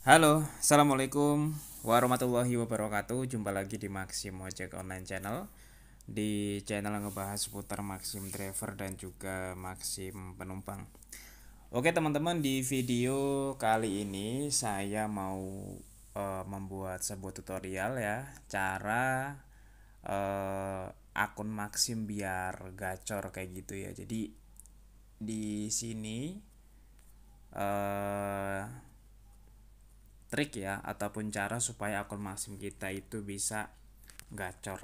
Halo, Assalamualaikum warahmatullahi wabarakatuh Jumpa lagi di Maxim Ojek Online Channel Di channel yang ngebahas seputar Maxim Driver dan juga Maxim Penumpang Oke teman-teman, di video kali ini saya mau uh, membuat sebuah tutorial ya Cara uh, akun Maxim biar gacor kayak gitu ya Jadi di sini... Uh, trik ya ataupun cara supaya akun Maxim kita itu bisa gacor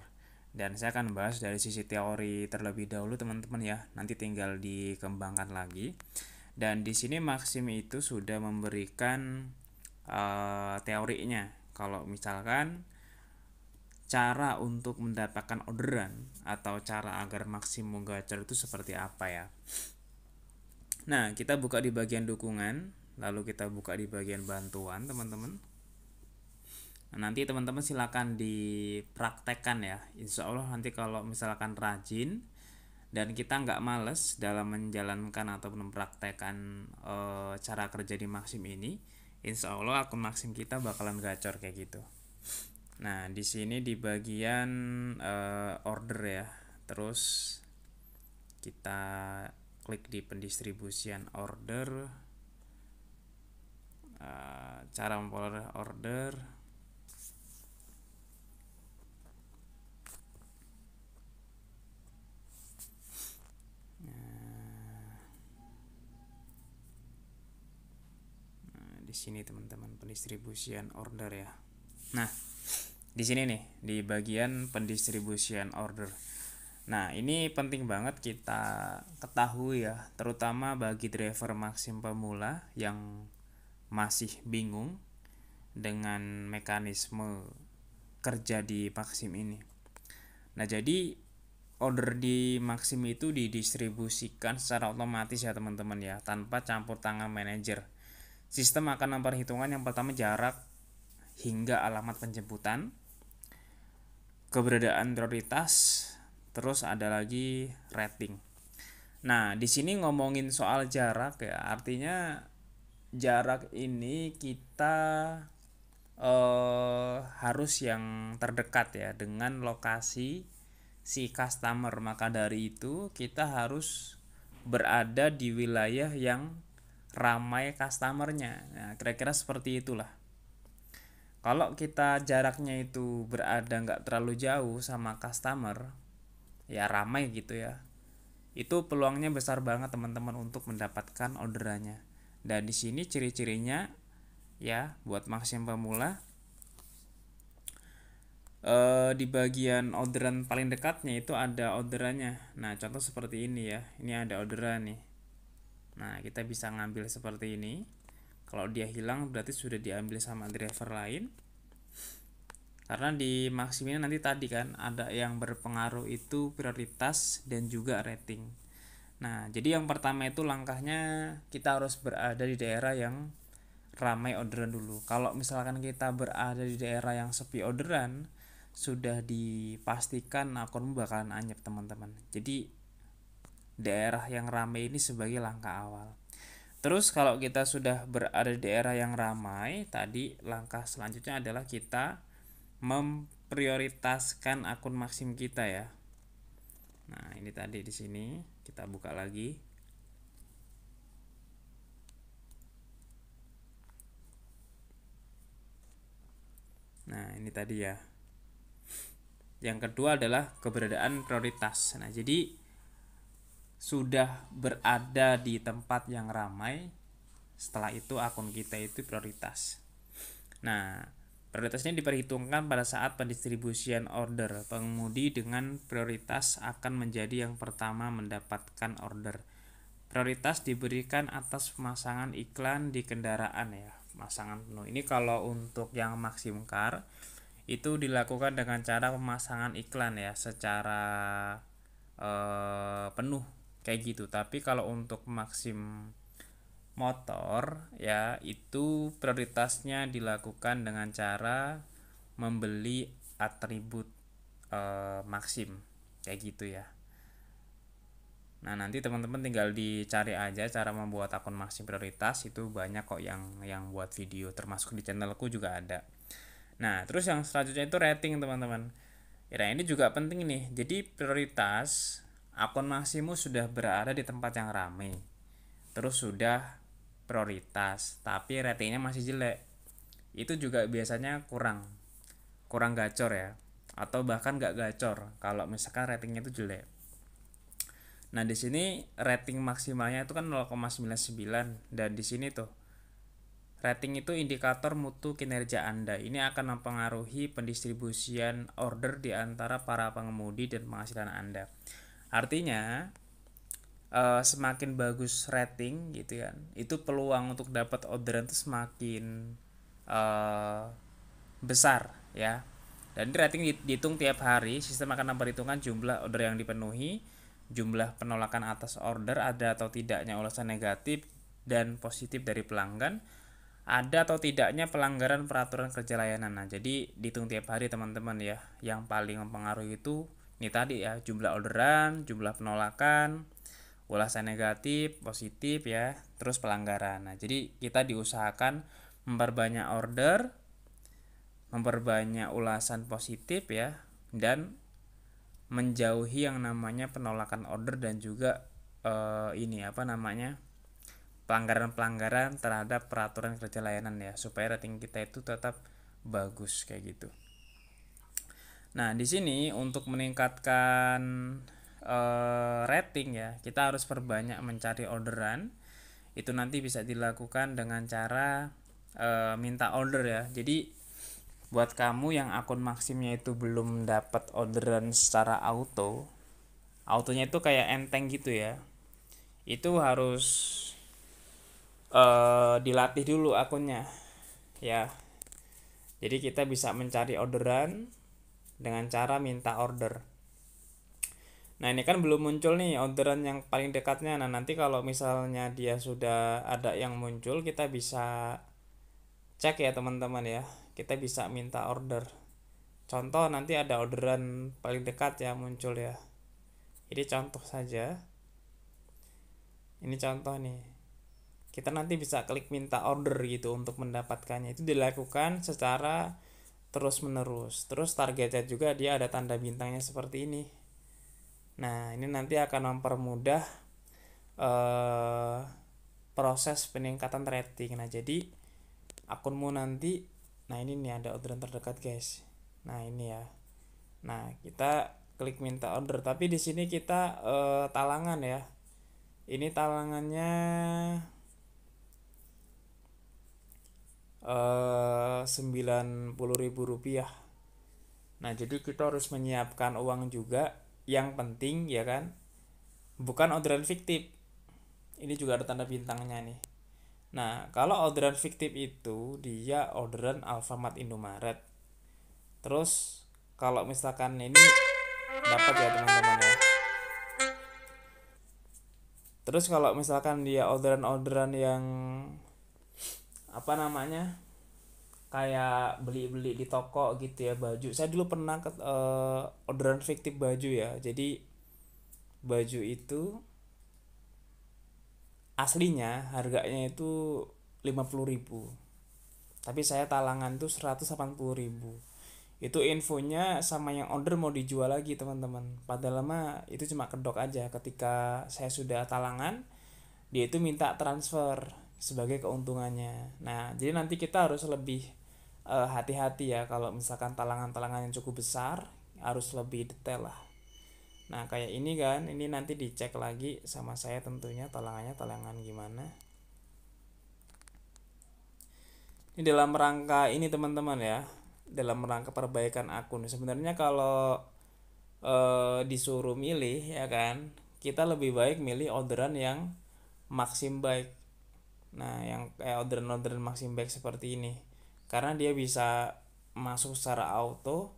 dan saya akan bahas dari sisi teori terlebih dahulu teman-teman ya nanti tinggal dikembangkan lagi dan di sini Maxim itu sudah memberikan uh, teorinya kalau misalkan cara untuk mendapatkan orderan atau cara agar maksimum gacor itu seperti apa ya. Nah, kita buka di bagian dukungan lalu kita buka di bagian bantuan teman-teman nah, nanti teman-teman silakan dipraktekkan ya insya Allah nanti kalau misalkan rajin dan kita nggak males dalam menjalankan atau mempraktekkan e, cara kerja di maksim ini insya Allah akun Maxim kita bakalan gacor kayak gitu nah di sini di bagian e, order ya terus kita klik di pendistribusian order Ah, cara memperoleh order nah, di sini teman-teman pendistribusian order ya nah di sini nih di bagian pendistribusian order Nah, ini penting banget kita ketahui ya, terutama bagi driver maksim pemula yang masih bingung dengan mekanisme kerja di Maxim ini. Nah, jadi order di Maxim itu didistribusikan secara otomatis ya teman-teman ya, tanpa campur tangan manajer. Sistem akan memperhitungkan yang pertama jarak hingga alamat penjemputan, keberadaan prioritas, terus ada lagi rating. Nah, di sini ngomongin soal jarak ya, artinya jarak ini kita eh, harus yang terdekat ya dengan lokasi si customer. Maka dari itu kita harus berada di wilayah yang ramai customernya. Nah, kira-kira seperti itulah. Kalau kita jaraknya itu berada nggak terlalu jauh sama customer, ya ramai gitu ya. Itu peluangnya besar banget teman-teman untuk mendapatkan orderannya. Dan di sini ciri-cirinya ya buat maksim pemula e, di bagian orderan paling dekatnya itu ada orderannya. Nah, contoh seperti ini ya. Ini ada orderan nih. Nah, kita bisa ngambil seperti ini. Kalau dia hilang berarti sudah diambil sama driver lain. Karena di maksimnya nanti tadi kan ada yang berpengaruh itu prioritas dan juga rating. Nah, jadi yang pertama itu langkahnya kita harus berada di daerah yang ramai orderan dulu. Kalau misalkan kita berada di daerah yang sepi orderan, sudah dipastikan akun bakalan anyep teman-teman. Jadi daerah yang ramai ini sebagai langkah awal. Terus kalau kita sudah berada di daerah yang ramai, tadi langkah selanjutnya adalah kita memprioritaskan akun maksim kita ya. Nah, ini tadi di sini kita buka lagi. Nah, ini tadi ya. Yang kedua adalah keberadaan prioritas. Nah, jadi sudah berada di tempat yang ramai, setelah itu akun kita itu prioritas. Nah, Prioritas ini diperhitungkan pada saat pendistribusian order. Pengemudi dengan prioritas akan menjadi yang pertama mendapatkan order. Prioritas diberikan atas pemasangan iklan di kendaraan ya, pemasangan penuh. Ini kalau untuk yang maksimum Car itu dilakukan dengan cara pemasangan iklan ya secara eh, penuh kayak gitu. Tapi kalau untuk maksimum motor ya itu prioritasnya dilakukan dengan cara membeli atribut e, eh, maksim kayak gitu ya nah nanti teman-teman tinggal dicari aja cara membuat akun maksim prioritas itu banyak kok yang yang buat video termasuk di channelku juga ada nah terus yang selanjutnya itu rating teman-teman ya ini juga penting nih jadi prioritas akun maksimu sudah berada di tempat yang ramai terus sudah prioritas tapi ratingnya masih jelek itu juga biasanya kurang kurang gacor ya atau bahkan nggak gacor kalau misalkan ratingnya itu jelek nah di sini rating maksimalnya itu kan 0,99 dan di sini tuh rating itu indikator mutu kinerja Anda ini akan mempengaruhi pendistribusian order di antara para pengemudi dan penghasilan Anda artinya uh, semakin bagus rating gitu kan itu peluang untuk dapat orderan itu semakin uh, besar ya dan rating dihitung tiap hari sistem akan memperhitungkan jumlah order yang dipenuhi jumlah penolakan atas order ada atau tidaknya ulasan negatif dan positif dari pelanggan ada atau tidaknya pelanggaran peraturan kerja layanan nah jadi dihitung tiap hari teman-teman ya yang paling mempengaruhi itu ini tadi ya jumlah orderan jumlah penolakan ulasan negatif, positif ya, terus pelanggaran. Nah, jadi kita diusahakan memperbanyak order, memperbanyak ulasan positif ya, dan menjauhi yang namanya penolakan order dan juga eh, ini apa namanya pelanggaran-pelanggaran terhadap peraturan kerja layanan ya, supaya rating kita itu tetap bagus kayak gitu. Nah, di sini untuk meningkatkan uh, rating ya kita harus perbanyak mencari orderan itu nanti bisa dilakukan dengan cara uh, minta order ya jadi buat kamu yang akun maksimnya itu belum dapat orderan secara auto autonya itu kayak enteng gitu ya itu harus uh, dilatih dulu akunnya ya jadi kita bisa mencari orderan dengan cara minta order Nah ini kan belum muncul nih orderan yang paling dekatnya. Nah nanti kalau misalnya dia sudah ada yang muncul, kita bisa cek ya teman-teman ya. Kita bisa minta order. Contoh nanti ada orderan paling dekat ya muncul ya. Ini contoh saja. Ini contoh nih. Kita nanti bisa klik minta order gitu untuk mendapatkannya. Itu dilakukan secara terus menerus. Terus targetnya juga dia ada tanda bintangnya seperti ini Nah, ini nanti akan mempermudah eh, proses peningkatan rating. Nah, jadi akunmu nanti nah ini nih ada orderan terdekat, guys. Nah, ini ya. Nah, kita klik minta order, tapi di sini kita eh, talangan ya. Ini talangannya eh, sembilan puluh rupiah. Nah jadi kita harus menyiapkan uang juga yang penting ya kan bukan orderan fiktif ini juga ada tanda bintangnya nih nah kalau orderan fiktif itu dia orderan Alfamart Indomaret terus kalau misalkan ini dapat ya teman-teman ya terus kalau misalkan dia orderan-orderan yang apa namanya kayak beli-beli di toko gitu ya baju saya dulu pernah ke, uh, orderan fiktif baju ya jadi baju itu aslinya harganya itu lima ribu tapi saya talangan tuh seratus delapan ribu itu infonya sama yang order mau dijual lagi teman-teman padahal mah itu cuma kedok aja ketika saya sudah talangan dia itu minta transfer sebagai keuntungannya nah jadi nanti kita harus lebih Eh, hati-hati uh, ya kalau misalkan talangan-talangan yang cukup besar harus lebih detail lah. Nah kayak ini kan, ini nanti dicek lagi sama saya tentunya talangannya talangan gimana. Ini dalam rangka ini teman-teman ya, dalam rangka perbaikan akun. Sebenarnya kalau e, disuruh milih ya kan, kita lebih baik milih orderan yang maksim baik. Nah yang eh, orderan-orderan maksim baik seperti ini karena dia bisa masuk secara auto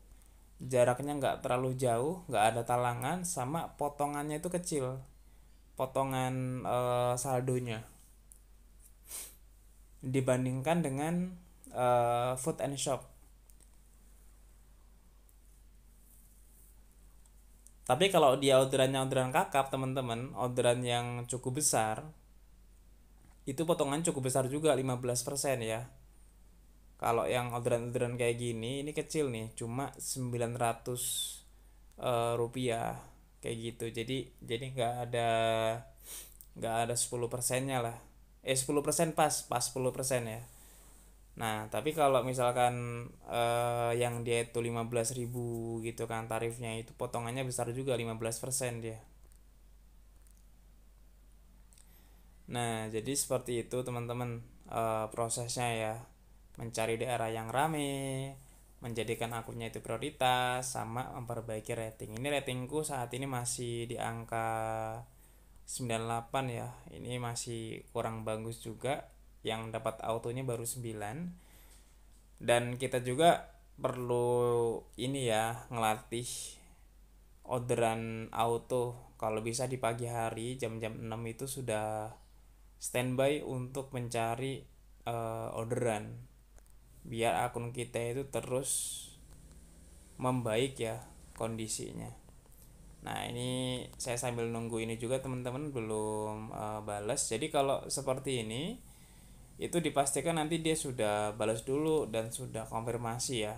jaraknya nggak terlalu jauh nggak ada talangan sama potongannya itu kecil potongan e, saldonya dibandingkan dengan e, eh, food and shop tapi kalau dia orderannya orderan kakap teman-teman orderan yang cukup besar itu potongan cukup besar juga 15% ya kalau yang orderan-orderan kayak gini ini kecil nih cuma 900 uh, eh, rupiah kayak gitu jadi jadi nggak ada nggak ada 10 persennya lah eh 10 persen pas pas 10 persen ya nah tapi kalau misalkan uh, yang dia itu 15 ribu gitu kan tarifnya itu potongannya besar juga 15 persen dia nah jadi seperti itu teman-teman uh, prosesnya ya mencari daerah yang rame, menjadikan akunnya itu prioritas, sama memperbaiki rating. Ini ratingku saat ini masih di angka 98 ya. Ini masih kurang bagus juga. Yang dapat autonya baru 9. Dan kita juga perlu ini ya, ngelatih orderan auto. Kalau bisa di pagi hari jam-jam 6 itu sudah standby untuk mencari uh, orderan biar akun kita itu terus membaik ya kondisinya nah ini saya sambil nunggu ini juga teman-teman belum e, eh, balas jadi kalau seperti ini itu dipastikan nanti dia sudah balas dulu dan sudah konfirmasi ya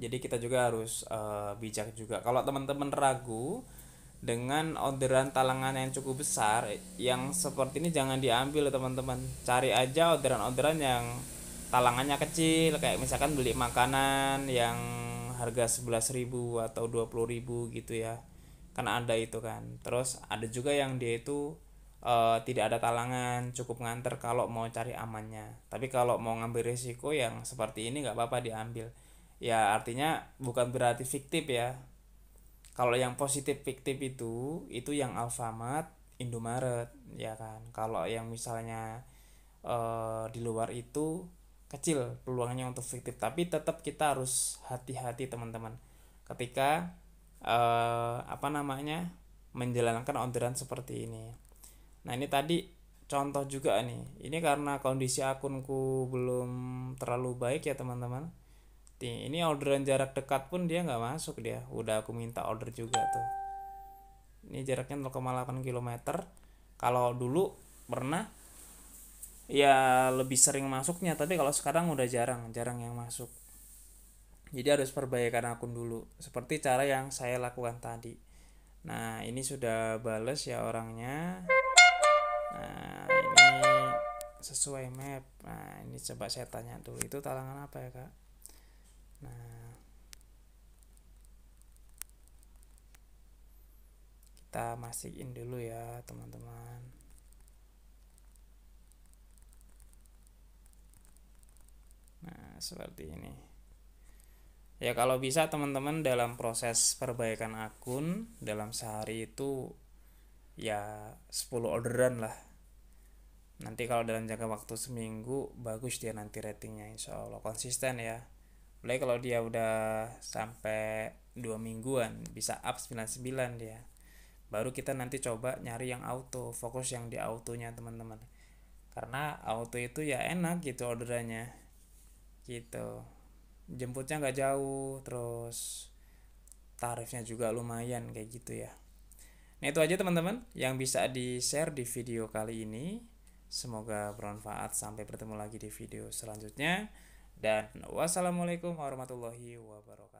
jadi kita juga harus e, bijak juga kalau teman-teman ragu dengan orderan talangan yang cukup besar yang seperti ini jangan diambil teman-teman cari aja orderan-orderan yang talangannya kecil kayak misalkan beli makanan yang harga 11.000 atau 20.000 gitu ya karena ada itu kan terus ada juga yang dia itu e, tidak ada talangan cukup nganter kalau mau cari amannya tapi kalau mau ngambil risiko yang seperti ini nggak apa-apa diambil ya artinya bukan berarti fiktif ya kalau yang positif fiktif itu itu yang Alfamart Indomaret ya kan kalau yang misalnya uh, di luar itu kecil peluangnya untuk fiktif tapi tetap kita harus hati-hati teman-teman ketika uh, apa namanya menjalankan orderan seperti ini nah ini tadi contoh juga nih ini karena kondisi akunku belum terlalu baik ya teman-teman ini orderan jarak dekat pun dia nggak masuk dia udah aku minta order juga tuh ini jaraknya 0,8 km kalau dulu pernah ya lebih sering masuknya tapi kalau sekarang udah jarang jarang yang masuk jadi harus perbaikan akun dulu seperti cara yang saya lakukan tadi nah ini sudah bales ya orangnya nah ini sesuai map nah ini coba saya tanya dulu itu talangan apa ya kak nah kita masukin dulu ya teman-teman seperti ini ya kalau bisa teman-teman dalam proses perbaikan akun dalam sehari itu ya 10 orderan lah nanti kalau dalam jangka waktu seminggu bagus dia nanti ratingnya insya Allah konsisten ya mulai kalau dia udah sampai dua mingguan bisa up 99 dia baru kita nanti coba nyari yang auto fokus yang di autonya teman-teman karena auto itu ya enak gitu orderannya gitu jemputnya nggak jauh terus tarifnya juga lumayan kayak gitu ya Nah itu aja teman-teman yang bisa di-share di video kali ini. Semoga bermanfaat. Sampai bertemu lagi di video selanjutnya. Dan wassalamualaikum warahmatullahi wabarakatuh.